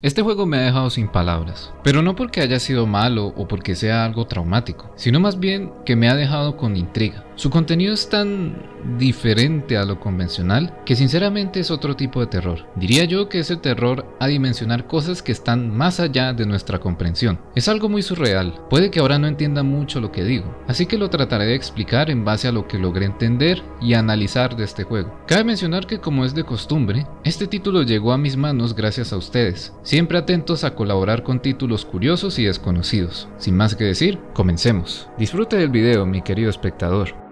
Este juego me ha dejado sin palabras, pero no porque haya sido malo o porque sea algo traumático, sino más bien que me ha dejado con intriga. Su contenido es tan diferente a lo convencional que sinceramente es otro tipo de terror. Diría yo que es el terror a dimensionar cosas que están más allá de nuestra comprensión. Es algo muy surreal, puede que ahora no entienda mucho lo que digo, así que lo trataré de explicar en base a lo que logré entender y analizar de este juego. Cabe mencionar que como es de costumbre, este título llegó a mis manos gracias a ustedes, siempre atentos a colaborar con títulos curiosos y desconocidos. Sin más que decir, comencemos. Disfrute del video mi querido espectador.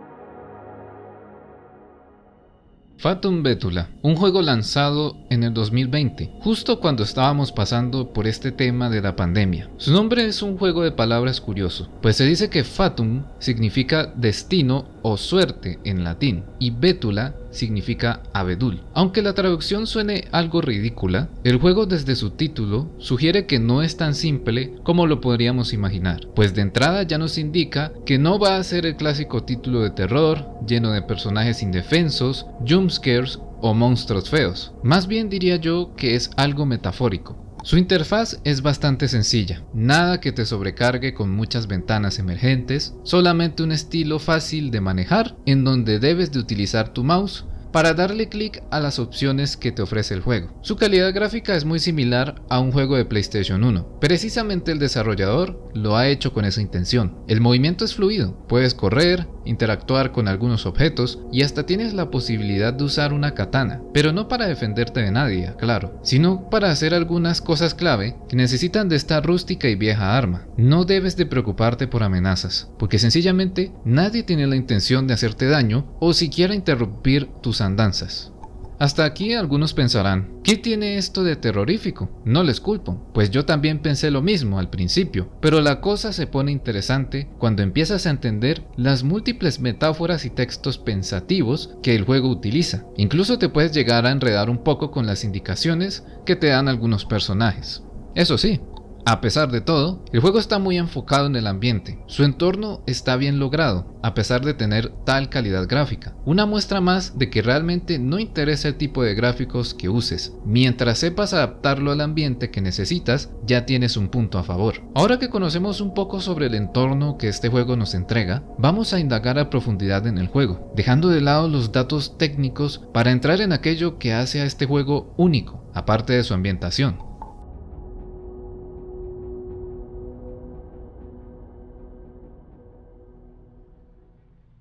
Fatum Betula, un juego lanzado en el 2020, justo cuando estábamos pasando por este tema de la pandemia. Su nombre es un juego de palabras curioso, pues se dice que Fatum significa destino o suerte en latín y Betula significa abedul. Aunque la traducción suene algo ridícula, el juego desde su título sugiere que no es tan simple como lo podríamos imaginar, pues de entrada ya nos indica que no va a ser el clásico título de terror, lleno de personajes indefensos, jumpscares o monstruos feos. Más bien diría yo que es algo metafórico, su interfaz es bastante sencilla, nada que te sobrecargue con muchas ventanas emergentes, solamente un estilo fácil de manejar en donde debes de utilizar tu mouse para darle clic a las opciones que te ofrece el juego. Su calidad gráfica es muy similar a un juego de PlayStation 1. Precisamente el desarrollador lo ha hecho con esa intención. El movimiento es fluido, puedes correr, interactuar con algunos objetos y hasta tienes la posibilidad de usar una katana, pero no para defenderte de nadie, claro, sino para hacer algunas cosas clave que necesitan de esta rústica y vieja arma. No debes de preocuparte por amenazas, porque sencillamente nadie tiene la intención de hacerte daño o siquiera interrumpir tus andanzas. Hasta aquí algunos pensarán, ¿qué tiene esto de terrorífico? No les culpo, pues yo también pensé lo mismo al principio, pero la cosa se pone interesante cuando empiezas a entender las múltiples metáforas y textos pensativos que el juego utiliza. Incluso te puedes llegar a enredar un poco con las indicaciones que te dan algunos personajes. Eso sí, a pesar de todo, el juego está muy enfocado en el ambiente, su entorno está bien logrado, a pesar de tener tal calidad gráfica. Una muestra más de que realmente no interesa el tipo de gráficos que uses, mientras sepas adaptarlo al ambiente que necesitas, ya tienes un punto a favor. Ahora que conocemos un poco sobre el entorno que este juego nos entrega, vamos a indagar a profundidad en el juego, dejando de lado los datos técnicos para entrar en aquello que hace a este juego único, aparte de su ambientación.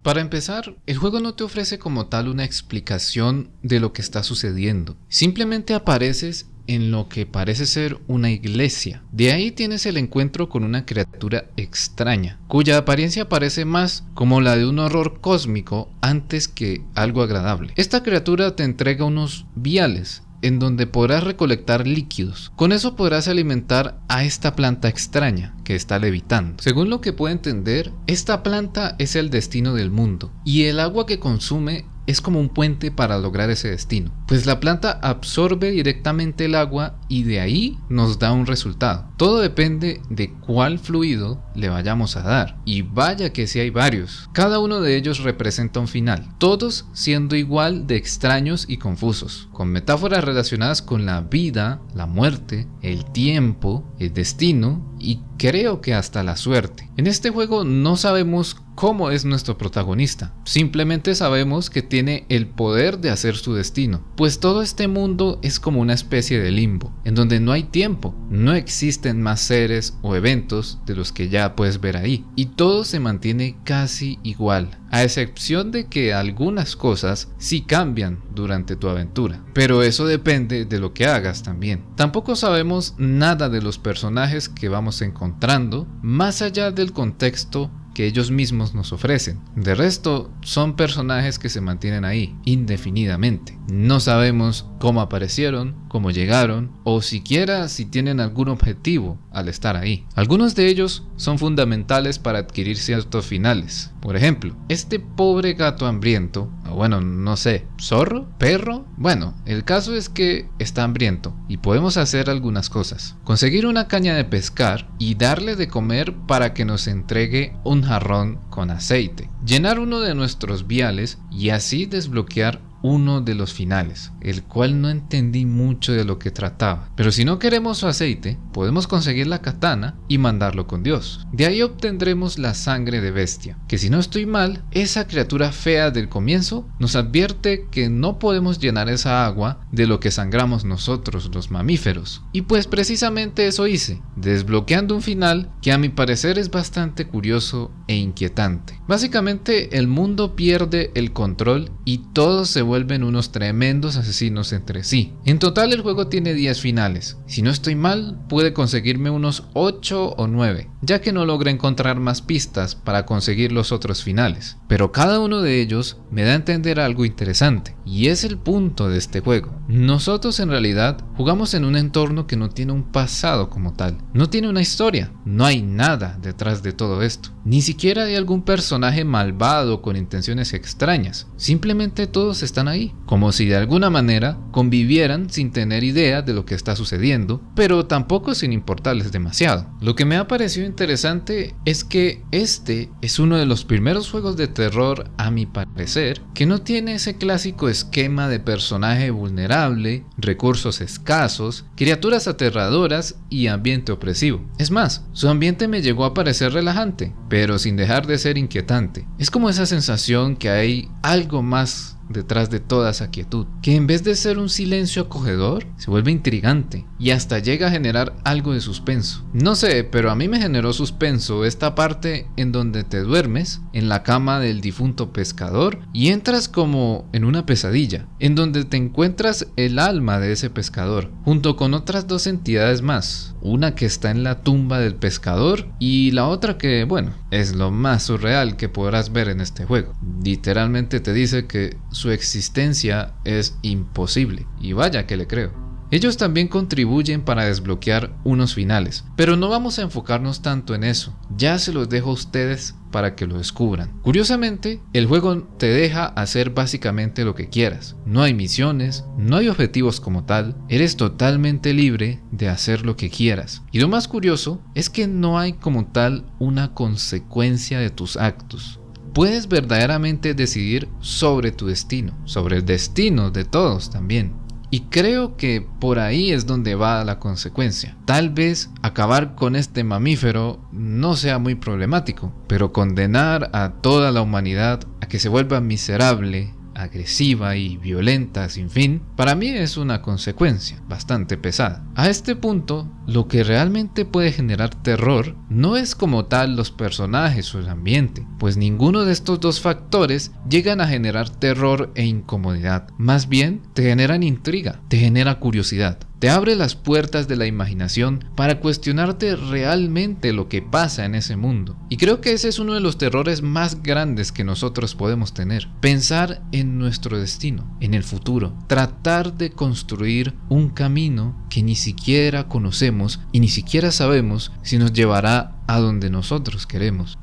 Para empezar, el juego no te ofrece como tal una explicación de lo que está sucediendo. Simplemente apareces en lo que parece ser una iglesia. De ahí tienes el encuentro con una criatura extraña, cuya apariencia parece más como la de un horror cósmico antes que algo agradable. Esta criatura te entrega unos viales en donde podrás recolectar líquidos. Con eso podrás alimentar a esta planta extraña que está levitando. Según lo que puede entender, esta planta es el destino del mundo y el agua que consume es como un puente para lograr ese destino, pues la planta absorbe directamente el agua y de ahí nos da un resultado. Todo depende de cuál fluido le vayamos a dar, y vaya que si hay varios. Cada uno de ellos representa un final, todos siendo igual de extraños y confusos, con metáforas relacionadas con la vida, la muerte, el tiempo, el destino y creo que hasta la suerte. En este juego no sabemos cómo es nuestro protagonista. Simplemente sabemos que tiene el poder de hacer su destino, pues todo este mundo es como una especie de limbo, en donde no hay tiempo, no existen más seres o eventos de los que ya puedes ver ahí, y todo se mantiene casi igual, a excepción de que algunas cosas sí cambian durante tu aventura, pero eso depende de lo que hagas también. Tampoco sabemos nada de los personajes que vamos encontrando, más allá del contexto que ellos mismos nos ofrecen. De resto, son personajes que se mantienen ahí indefinidamente. No sabemos cómo aparecieron, cómo llegaron, o siquiera si tienen algún objetivo al estar ahí. Algunos de ellos son fundamentales para adquirir ciertos finales. Por ejemplo, este pobre gato hambriento, o bueno, no sé, zorro, perro, bueno, el caso es que está hambriento y podemos hacer algunas cosas. Conseguir una caña de pescar y darle de comer para que nos entregue un jarrón con aceite. Llenar uno de nuestros viales y así desbloquear uno de los finales, el cual no entendí mucho de lo que trataba. Pero si no queremos su aceite, podemos conseguir la katana y mandarlo con Dios. De ahí obtendremos la sangre de bestia, que si no estoy mal, esa criatura fea del comienzo nos advierte que no podemos llenar esa agua de lo que sangramos nosotros los mamíferos. Y pues precisamente eso hice, desbloqueando un final que a mi parecer es bastante curioso e inquietante. Básicamente el mundo pierde el control y todo se vuelve unos tremendos asesinos entre sí. En total el juego tiene 10 finales. Si no estoy mal, puede conseguirme unos 8 o 9 ya que no logra encontrar más pistas para conseguir los otros finales, pero cada uno de ellos me da a entender algo interesante, y es el punto de este juego. Nosotros en realidad jugamos en un entorno que no tiene un pasado como tal, no tiene una historia, no hay nada detrás de todo esto, ni siquiera hay algún personaje malvado con intenciones extrañas, simplemente todos están ahí, como si de alguna manera convivieran sin tener idea de lo que está sucediendo, pero tampoco sin importarles demasiado. Lo que me ha parecido interesante es que este es uno de los primeros juegos de terror, a mi parecer, que no tiene ese clásico esquema de personaje vulnerable, recursos escasos, criaturas aterradoras y ambiente opresivo. Es más, su ambiente me llegó a parecer relajante, pero sin dejar de ser inquietante. Es como esa sensación que hay algo más detrás de toda esa quietud, que en vez de ser un silencio acogedor, se vuelve intrigante y hasta llega a generar algo de suspenso. No sé, pero a mí me generó suspenso esta parte en donde te duermes en la cama del difunto pescador y entras como en una pesadilla, en donde te encuentras el alma de ese pescador, junto con otras dos entidades más, una que está en la tumba del pescador y la otra que, bueno, es lo más surreal que podrás ver en este juego. Literalmente te dice que su existencia es imposible. Y vaya que le creo. Ellos también contribuyen para desbloquear unos finales, pero no vamos a enfocarnos tanto en eso, ya se los dejo a ustedes para que lo descubran. Curiosamente, el juego te deja hacer básicamente lo que quieras. No hay misiones, no hay objetivos como tal, eres totalmente libre de hacer lo que quieras. Y lo más curioso es que no hay como tal una consecuencia de tus actos puedes verdaderamente decidir sobre tu destino, sobre el destino de todos también. Y creo que por ahí es donde va la consecuencia. Tal vez acabar con este mamífero no sea muy problemático, pero condenar a toda la humanidad a que se vuelva miserable agresiva y violenta sin fin, para mí es una consecuencia bastante pesada. A este punto, lo que realmente puede generar terror no es como tal los personajes o el ambiente, pues ninguno de estos dos factores llegan a generar terror e incomodidad, más bien te generan intriga, te genera curiosidad. Te abre las puertas de la imaginación para cuestionarte realmente lo que pasa en ese mundo. Y creo que ese es uno de los terrores más grandes que nosotros podemos tener. Pensar en nuestro destino, en el futuro. Tratar de construir un camino que ni siquiera conocemos y ni siquiera sabemos si nos llevará a donde nosotros queremos.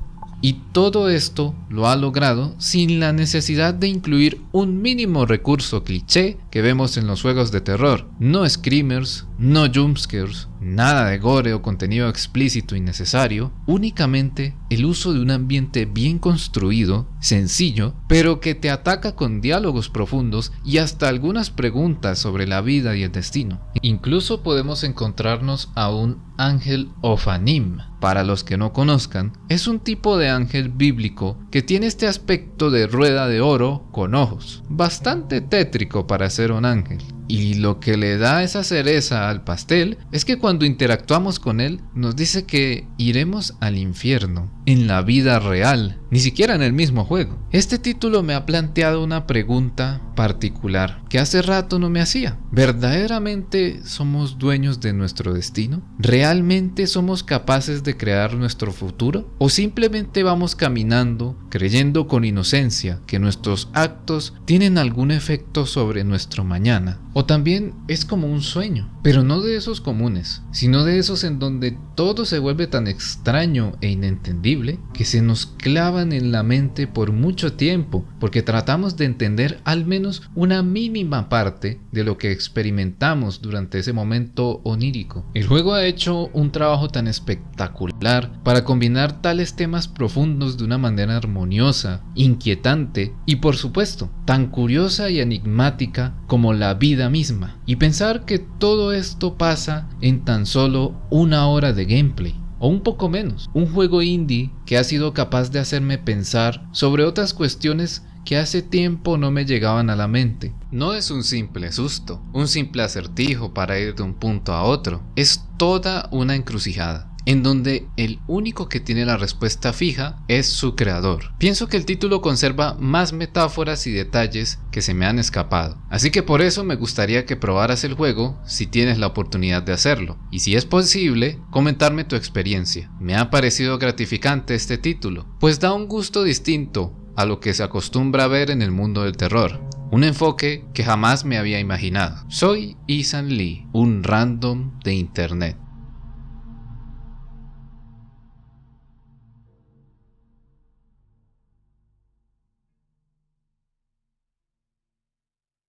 Y todo esto lo ha logrado sin la necesidad de incluir un mínimo recurso cliché que vemos en los juegos de terror. No screamers, no jumpscares, nada de gore o contenido explícito necesario, únicamente el uso de un ambiente bien construido, sencillo, pero que te ataca con diálogos profundos y hasta algunas preguntas sobre la vida y el destino. Incluso podemos encontrarnos a un ángel ofanim. Para los que no conozcan, es un tipo de ángel bíblico que tiene este aspecto de rueda de oro con ojos, bastante tétrico para ser un ángel. Y lo que le da esa cereza al pastel es que cuando interactuamos con él nos dice que iremos al infierno, en la vida real, ni siquiera en el mismo juego. Este título me ha planteado una pregunta particular que hace rato no me hacía. ¿Verdaderamente somos dueños de nuestro destino? ¿Realmente somos capaces de crear nuestro futuro? ¿O simplemente vamos caminando creyendo con inocencia que nuestros actos tienen algún efecto sobre nuestro mañana? O también es como un sueño, pero no de esos comunes, sino de esos en donde todo se vuelve tan extraño e inentendible que se nos clava en la mente por mucho tiempo, porque tratamos de entender al menos una mínima parte de lo que experimentamos durante ese momento onírico. El juego ha hecho un trabajo tan espectacular para combinar tales temas profundos de una manera armoniosa, inquietante y por supuesto tan curiosa y enigmática como la vida misma. Y pensar que todo esto pasa en tan solo una hora de gameplay o un poco menos. Un juego indie que ha sido capaz de hacerme pensar sobre otras cuestiones que hace tiempo no me llegaban a la mente. No es un simple susto, un simple acertijo para ir de un punto a otro, es toda una encrucijada en donde el único que tiene la respuesta fija es su creador. Pienso que el título conserva más metáforas y detalles que se me han escapado, así que por eso me gustaría que probaras el juego si tienes la oportunidad de hacerlo, y si es posible, comentarme tu experiencia. Me ha parecido gratificante este título, pues da un gusto distinto a lo que se acostumbra a ver en el mundo del terror, un enfoque que jamás me había imaginado. Soy Isan Lee, un random de internet.